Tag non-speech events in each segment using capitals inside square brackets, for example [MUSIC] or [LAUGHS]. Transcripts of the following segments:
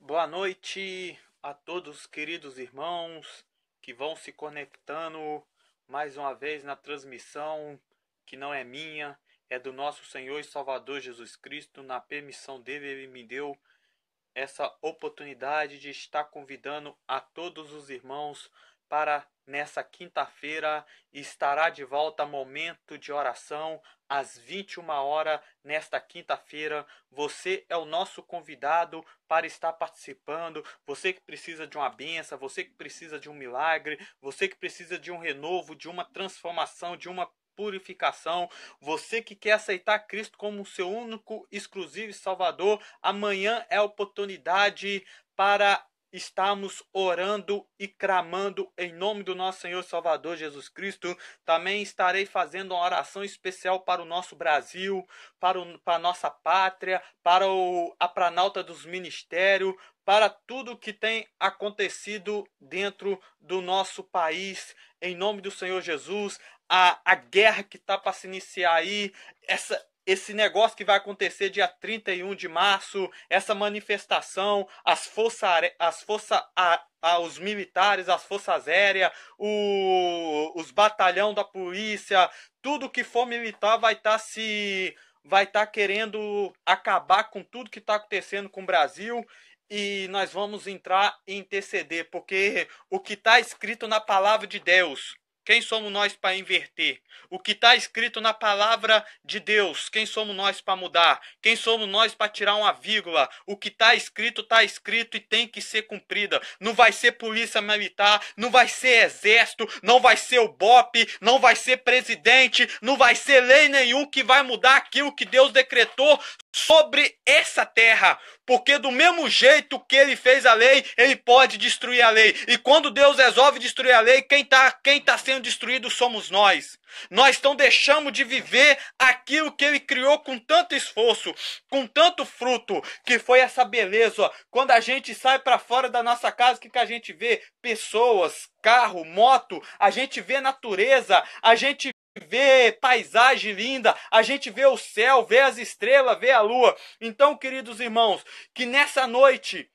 Boa noite a todos, queridos irmãos que vão se conectando mais uma vez na transmissão que não é minha, é do nosso Senhor e Salvador Jesus Cristo. Na permissão dele, ele me deu essa oportunidade de estar convidando a todos os irmãos para nessa quinta-feira estará de volta momento de oração às 21 horas nesta quinta-feira. Você é o nosso convidado para estar participando. Você que precisa de uma benção, você que precisa de um milagre, você que precisa de um renovo, de uma transformação, de uma purificação. Você que quer aceitar Cristo como seu único, exclusivo Salvador, amanhã é a oportunidade para estamos orando e cramando em nome do nosso Senhor Salvador Jesus Cristo. Também estarei fazendo uma oração especial para o nosso Brasil, para, o, para a nossa pátria, para o, a Pranalta dos Ministérios, para tudo que tem acontecido dentro do nosso país, em nome do Senhor Jesus. A, a guerra que está para se iniciar aí, essa, esse negócio que vai acontecer dia 31 de março, essa manifestação, as forças, as força, os militares, as forças aéreas, o, os batalhão da polícia, tudo que for militar vai estar tá se vai estar tá querendo acabar com tudo que está acontecendo com o Brasil e nós vamos entrar e interceder, porque o que está escrito na palavra de Deus quem somos nós para inverter? O que está escrito na palavra de Deus? Quem somos nós para mudar? Quem somos nós para tirar uma vírgula? O que está escrito, está escrito e tem que ser cumprida. Não vai ser polícia militar, não vai ser exército, não vai ser o BOP, não vai ser presidente, não vai ser lei nenhum que vai mudar aquilo que Deus decretou sobre essa terra, porque do mesmo jeito que ele fez a lei, ele pode destruir a lei. E quando Deus resolve destruir a lei, quem está quem tá sendo destruído somos nós. Nós não deixamos de viver aquilo que ele criou com tanto esforço, com tanto fruto, que foi essa beleza. Quando a gente sai para fora da nossa casa, o que, que a gente vê? Pessoas, carro, moto, a gente vê natureza, a gente vê paisagem linda, a gente vê o céu, vê as estrelas, vê a lua. Então, queridos irmãos, que nessa noite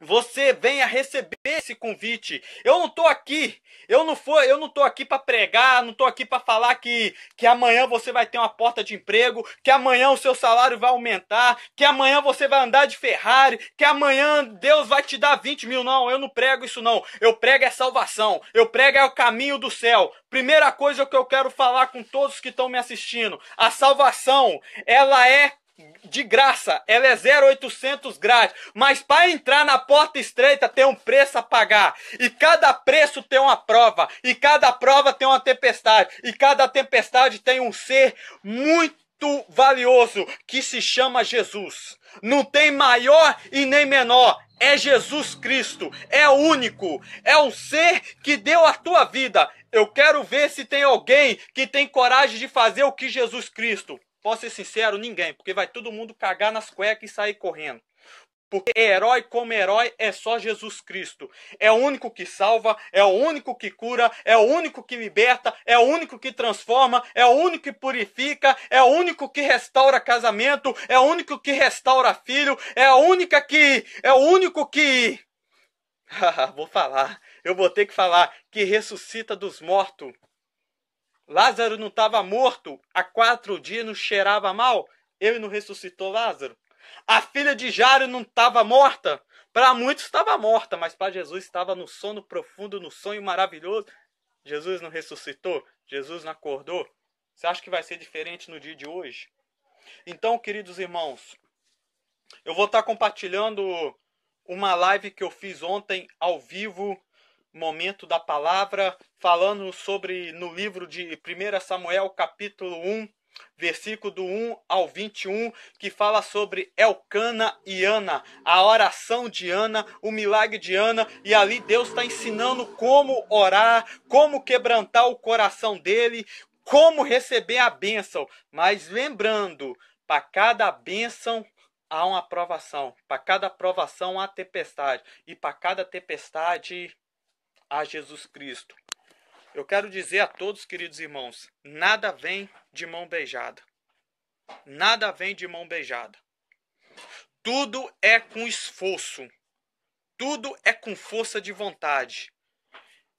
você venha receber esse convite. Eu não tô aqui, eu não for, eu não tô aqui para pregar, não tô aqui para falar que que amanhã você vai ter uma porta de emprego, que amanhã o seu salário vai aumentar, que amanhã você vai andar de Ferrari, que amanhã Deus vai te dar 20 mil. Não, eu não prego isso não. Eu prego é salvação, eu prego é o caminho do céu. Primeira coisa que eu quero falar com todos que estão me assistindo, a salvação, ela é de graça, ela é 0,800 grátis, mas para entrar na porta estreita tem um preço a pagar, e cada preço tem uma prova, e cada prova tem uma tempestade, e cada tempestade tem um ser muito valioso que se chama Jesus. Não tem maior e nem menor, é Jesus Cristo, é único, é um ser que deu a tua vida. Eu quero ver se tem alguém que tem coragem de fazer o que Jesus Cristo Posso ser sincero? Ninguém, porque vai todo mundo cagar nas cuecas e sair correndo. Porque herói como herói é só Jesus Cristo. É o único que salva, é o único que cura, é o único que liberta, é o único que transforma, é o único que purifica, é o único que restaura casamento, é o único que restaura filho, é a única que. É o único que. [LAUGHS] Vou falar, eu vou ter que falar que ressuscita dos mortos. Lázaro não estava morto há quatro dias, não cheirava mal? Ele não ressuscitou Lázaro? A filha de Jairo não estava morta? Para muitos estava morta, mas para Jesus estava no sono profundo, no sonho maravilhoso. Jesus não ressuscitou? Jesus não acordou? Você acha que vai ser diferente no dia de hoje? Então, queridos irmãos, eu vou estar compartilhando uma live que eu fiz ontem ao vivo momento da palavra, falando sobre no livro de 1 Samuel, capítulo 1, versículo do 1 ao 21, que fala sobre Elcana e Ana, a oração de Ana, o milagre de Ana, e ali Deus está ensinando como orar, como quebrantar o coração dele, como receber a bênção. Mas lembrando, para cada bênção há uma provação, para cada provação há tempestade, e para cada tempestade a Jesus Cristo. Eu quero dizer a todos, queridos irmãos, nada vem de mão beijada. Nada vem de mão beijada. Tudo é com esforço. Tudo é com força de vontade.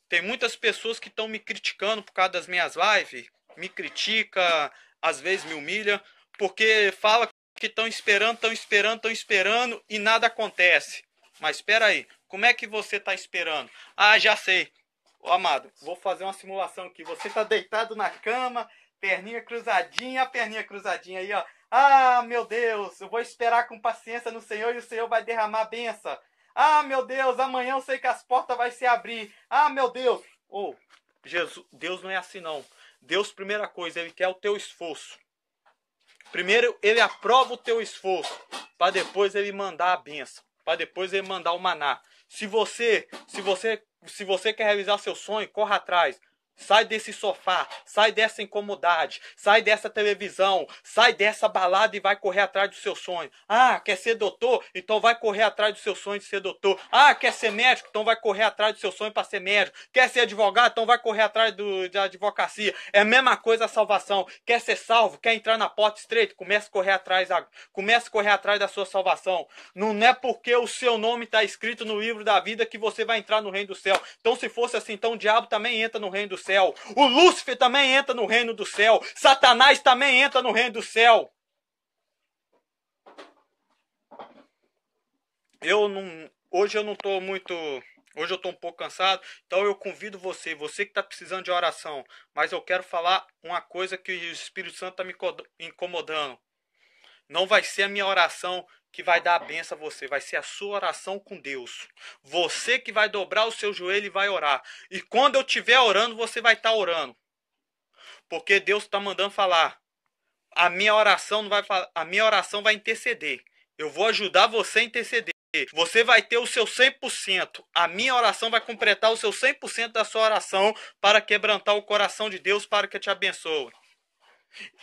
Tem muitas pessoas que estão me criticando por causa das minhas lives, me critica, às vezes me humilha, porque fala que estão esperando, estão esperando, estão esperando e nada acontece. Mas espera aí, como é que você está esperando? Ah, já sei. Ô, amado, vou fazer uma simulação aqui. Você está deitado na cama, perninha cruzadinha, perninha cruzadinha aí, ó. Ah, meu Deus, eu vou esperar com paciência no Senhor e o Senhor vai derramar a benção. Ah, meu Deus, amanhã eu sei que as portas vai se abrir. Ah, meu Deus. Ou, oh, Jesus, Deus não é assim não. Deus, primeira coisa, ele quer o teu esforço. Primeiro, ele aprova o teu esforço, para depois ele mandar a benção, para depois ele mandar o maná. Se você, se você, se você quer realizar seu sonho, corra atrás. Sai desse sofá, sai dessa incomodidade, sai dessa televisão, sai dessa balada e vai correr atrás do seu sonho. Ah, quer ser doutor? Então vai correr atrás do seu sonho de ser doutor. Ah, quer ser médico? Então vai correr atrás do seu sonho para ser médico. Quer ser advogado? Então vai correr atrás do, da advocacia. É a mesma coisa a salvação. Quer ser salvo? Quer entrar na porta estreita? Começa a correr atrás, começa a correr atrás da sua salvação. Não é porque o seu nome está escrito no livro da vida que você vai entrar no reino do céu. Então se fosse assim, então o diabo também entra no reino do céu céu. O Lúcifer também entra no reino do céu. Satanás também entra no reino do céu. Eu não, hoje eu não estou muito, hoje eu estou um pouco cansado, então eu convido você, você que está precisando de oração, mas eu quero falar uma coisa que o Espírito Santo está me incomodando. Não vai ser a minha oração que vai dar a benção a você, vai ser a sua oração com Deus. Você que vai dobrar o seu joelho e vai orar. E quando eu estiver orando, você vai estar tá orando. Porque Deus está mandando falar. A minha oração não vai a minha oração vai interceder. Eu vou ajudar você a interceder. Você vai ter o seu 100%. A minha oração vai completar o seu 100% da sua oração para quebrantar o coração de Deus para que te abençoe.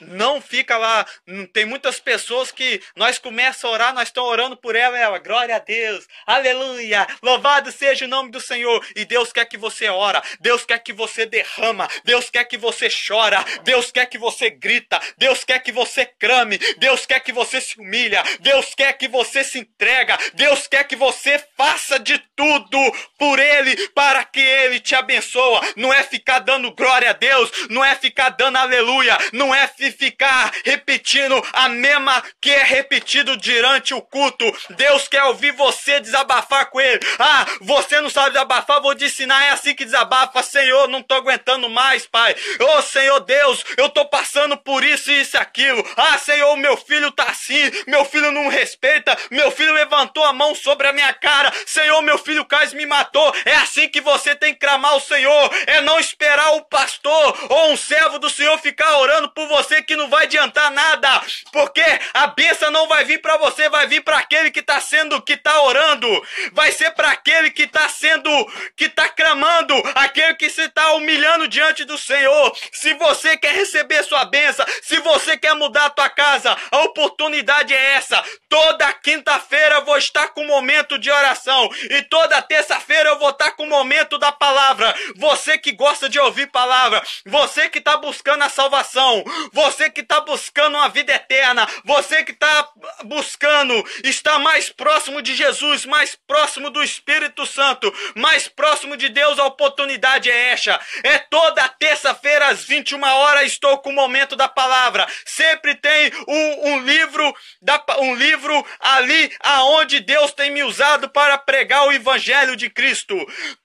Não fica lá. Hum, tem muitas pessoas que nós começamos a orar, nós estamos orando por ela, ela, glória a Deus, aleluia, louvado seja o nome do Senhor. E Deus quer que você ora, Deus quer que você derrama, Deus quer que você chora, Deus quer que você grita, Deus quer que você crame, Deus quer que você se humilha, Deus quer que você se entrega, Deus quer que você faça de tudo por Ele, para que Ele te abençoa. Não é ficar dando glória a Deus, não é ficar dando aleluia, não é é ficar repetindo a mesma que é repetido durante o culto. Deus quer ouvir você desabafar com ele. Ah, você não sabe desabafar, vou te ensinar. É assim que desabafa. Senhor, não tô aguentando mais, Pai. Ô, oh, Senhor Deus, eu tô passando por isso e isso e aquilo. Ah, Senhor, meu filho tá assim. Meu filho não respeita. Meu filho levantou a mão sobre a minha cara. Senhor, meu filho quase me matou. É assim que você tem que clamar o Senhor. É não esperar o pastor ou um servo do Senhor ficar orando por você que não vai adiantar nada, porque a bênção não vai vir para você, vai vir para aquele que está sendo, que está orando, vai ser para aquele que está sendo, que está clamando, aquele que se está humilhando diante do Senhor. Se você quer receber sua bênção, se você quer mudar a tua casa, a oportunidade é essa. Toda quinta-feira vou estar com um momento de oração e toda terça-feira eu vou estar com o um momento da palavra. Você que gosta de ouvir palavra, você que está buscando a salvação, você que está buscando uma vida eterna, você que está buscando estar mais próximo de Jesus, mais próximo do Espírito Santo, mais próximo de Deus, a oportunidade é esta. É toda terça-feira às 21 horas estou com o momento da palavra. Sempre tem um, um livro da, um livro ali aonde Deus tem me usado para pregar o evangelho de Cristo.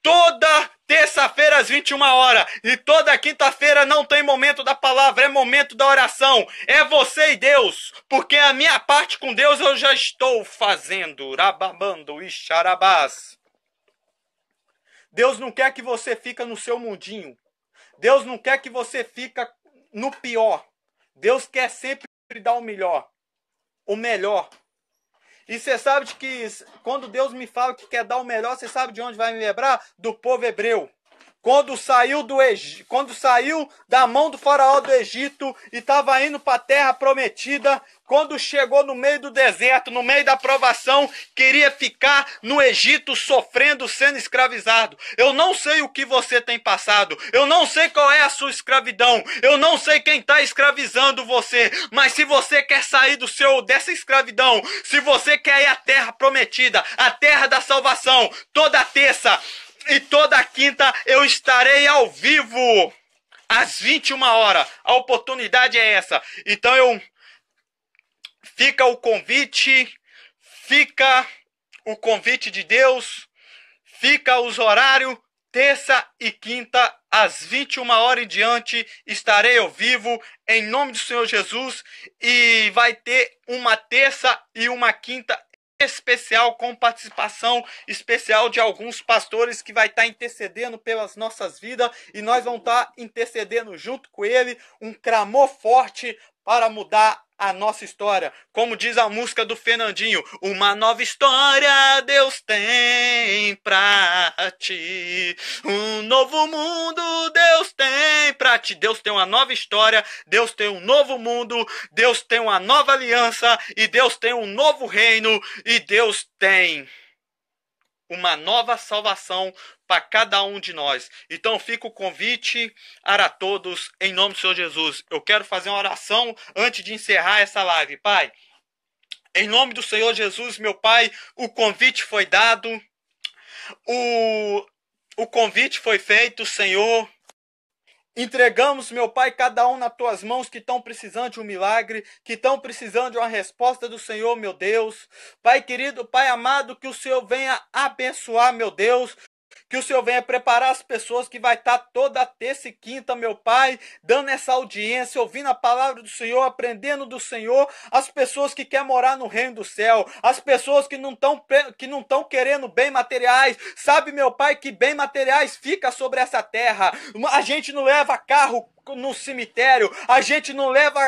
Toda terça-feira às 21 horas. E toda quinta-feira não tem momento da palavra, é momento da oração. É você e Deus, porque a minha parte com Deus eu já estou fazendo. Rababando e xarabás. Deus não quer que você fica no seu mundinho. Deus não quer que você fica no pior. Deus quer sempre dar o melhor. O melhor e você sabe de que quando Deus me fala que quer dar o melhor, você sabe de onde vai me lembrar? Do povo hebreu quando saiu do Egi... quando saiu da mão do faraó do Egito e estava indo para a terra prometida, quando chegou no meio do deserto, no meio da provação, queria ficar no Egito sofrendo, sendo escravizado. Eu não sei o que você tem passado, eu não sei qual é a sua escravidão, eu não sei quem está escravizando você, mas se você quer sair do seu dessa escravidão, se você quer ir à terra prometida, a terra da salvação, toda terça e toda quinta eu estarei ao vivo às 21 horas. A oportunidade é essa. Então eu fica o convite, fica o convite de Deus, fica os horários terça e quinta às 21 horas em diante estarei ao vivo em nome do Senhor Jesus e vai ter uma terça e uma quinta especial com participação especial de alguns pastores que vai estar tá intercedendo pelas nossas vidas e nós vamos estar tá intercedendo junto com ele um clamor forte para mudar a nossa história. Como diz a música do Fernandinho, uma nova história Deus tem pra ti. Um novo mundo Deus tem pra ti. Deus tem uma nova história, Deus tem um novo mundo, Deus tem uma nova aliança e Deus tem um novo reino e Deus tem uma nova salvação para cada um de nós. Então fica o convite para todos, em nome do Senhor Jesus. Eu quero fazer uma oração antes de encerrar essa live. Pai, em nome do Senhor Jesus, meu Pai, o convite foi dado, o, o convite foi feito, Senhor. Entregamos, meu Pai, cada um nas tuas mãos que estão precisando de um milagre, que estão precisando de uma resposta do Senhor, meu Deus. Pai querido, Pai amado, que o Senhor venha abençoar, meu Deus, que o Senhor venha preparar as pessoas que vai estar tá toda terça e quinta, meu Pai, dando essa audiência, ouvindo a palavra do Senhor, aprendendo do Senhor, as pessoas que querem morar no reino do céu, as pessoas que não estão que não estão querendo bem materiais, sabe, meu Pai, que bem materiais fica sobre essa terra. A gente não leva carro no cemitério, a gente não leva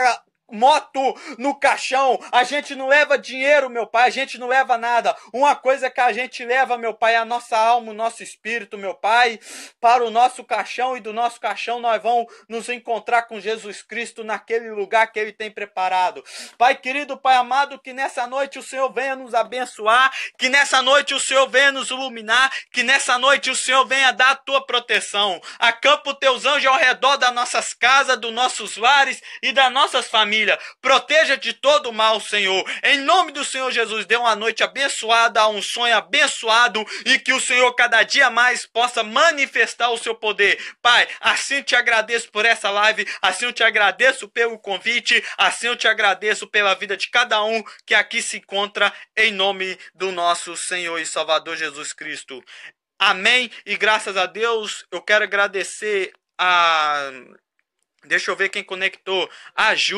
moto no caixão. A gente não leva dinheiro, meu pai. A gente não leva nada. Uma coisa é que a gente leva, meu pai, é a nossa alma, o nosso espírito, meu pai, para o nosso caixão e do nosso caixão nós vamos nos encontrar com Jesus Cristo naquele lugar que ele tem preparado. Pai querido, pai amado, que nessa noite o Senhor venha nos abençoar, que nessa noite o Senhor venha nos iluminar, que nessa noite o Senhor venha dar a tua proteção. Acampa os teus anjos ao redor das nossas casas, dos nossos lares e das nossas famílias família. Proteja de todo mal, Senhor. Em nome do Senhor Jesus, dê uma noite abençoada, um sonho abençoado e que o Senhor cada dia mais possa manifestar o seu poder. Pai, assim te agradeço por essa live, assim eu te agradeço pelo convite, assim eu te agradeço pela vida de cada um que aqui se encontra em nome do nosso Senhor e Salvador Jesus Cristo. Amém. E graças a Deus, eu quero agradecer a Deixa eu ver quem conectou. A Ju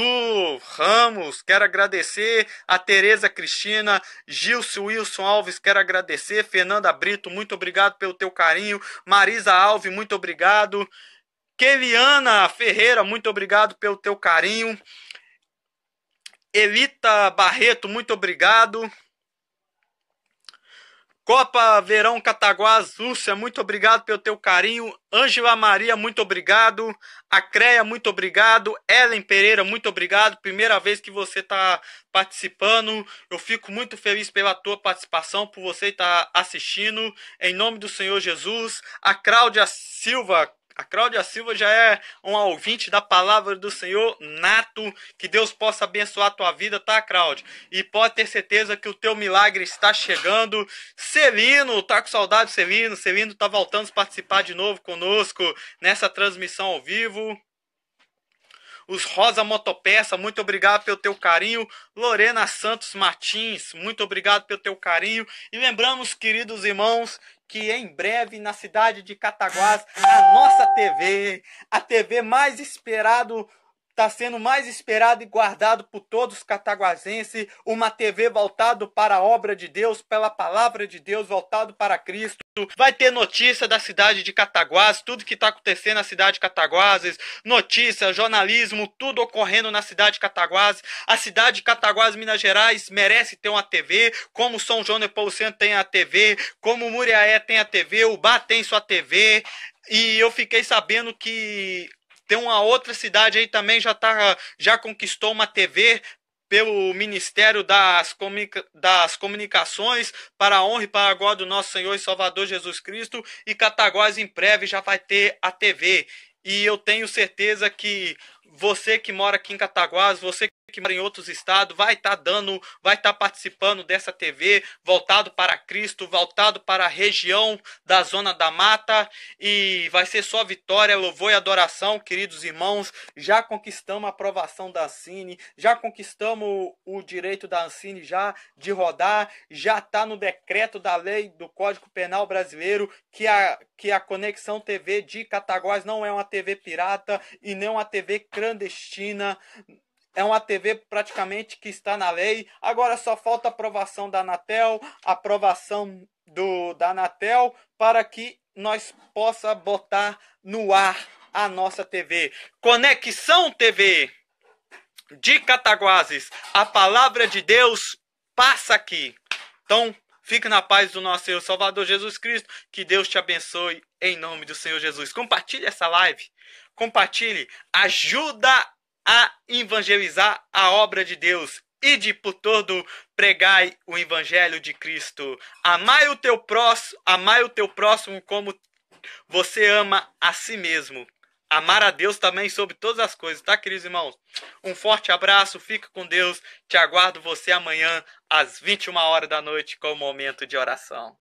Ramos, quero agradecer. A Tereza Cristina, Gilson Wilson Alves, quero agradecer. Fernanda Brito, muito obrigado pelo teu carinho. Marisa Alves, muito obrigado. Keliana Ferreira, muito obrigado pelo teu carinho. Elita Barreto, muito obrigado. Copa Verão Cataguás, Lúcia, muito obrigado pelo teu carinho. Ângela Maria, muito obrigado. Acreia, muito obrigado. Ellen Pereira, muito obrigado. Primeira vez que você está participando. Eu fico muito feliz pela tua participação, por você estar tá assistindo. Em nome do Senhor Jesus. A Cláudia Silva, a Cláudia Silva já é um ouvinte da palavra do Senhor nato. Que Deus possa abençoar a tua vida, tá, Cláudia? E pode ter certeza que o teu milagre está chegando. Celino, tá com saudade, Celino. Celino tá voltando a participar de novo conosco nessa transmissão ao vivo os Rosa Motopeça, muito obrigado pelo teu carinho. Lorena Santos Martins, muito obrigado pelo teu carinho. E lembramos, queridos irmãos, que em breve na cidade de Cataguás a nossa TV, a TV mais esperado está sendo mais esperado e guardado por todos os cataguazenses, uma TV voltado para a obra de Deus, pela palavra de Deus, voltado para Cristo. Vai ter notícia da cidade de Cataguases, tudo que está acontecendo na cidade de Cataguases, notícia, jornalismo, tudo ocorrendo na cidade de Cataguases. A cidade de Cataguases, Minas Gerais, merece ter uma TV, como São João Nepomuceno tem a TV, como Muriaé tem a TV, o Bar tem sua TV. E eu fiquei sabendo que tem uma outra cidade aí também já tá já conquistou uma TV pelo Ministério das, Comunica das Comunicações, para a honra e para a glória do nosso Senhor e Salvador Jesus Cristo, e Cataguás em breve já vai ter a TV. E eu tenho certeza que você que mora aqui em Cataguás, você que mora em outros estados vai estar tá dando, vai estar tá participando dessa TV voltado para Cristo, voltado para a região da Zona da Mata e vai ser só vitória, louvor e adoração, queridos irmãos. Já conquistamos a aprovação da Ancine, já conquistamos o direito da Ancine já de rodar, já está no decreto da lei do Código Penal Brasileiro que a, que a Conexão TV de Cataguás não é uma TV pirata e nem uma TV clandestina é uma TV praticamente que está na lei. Agora só falta aprovação da Anatel, aprovação do da Anatel para que nós possa botar no ar a nossa TV. Conexão TV de Cataguases. A palavra de Deus passa aqui. Então, fique na paz do nosso Senhor Salvador Jesus Cristo. Que Deus te abençoe em nome do Senhor Jesus. Compartilhe essa live. Compartilhe. Ajuda a evangelizar a obra de Deus. Ide por todo, pregai o evangelho de Cristo. Amai o teu próximo, amai o teu próximo como você ama a si mesmo. Amar a Deus também sobre todas as coisas, tá, queridos irmãos? Um forte abraço, fica com Deus. Te aguardo você amanhã às 21 horas da noite com o momento de oração.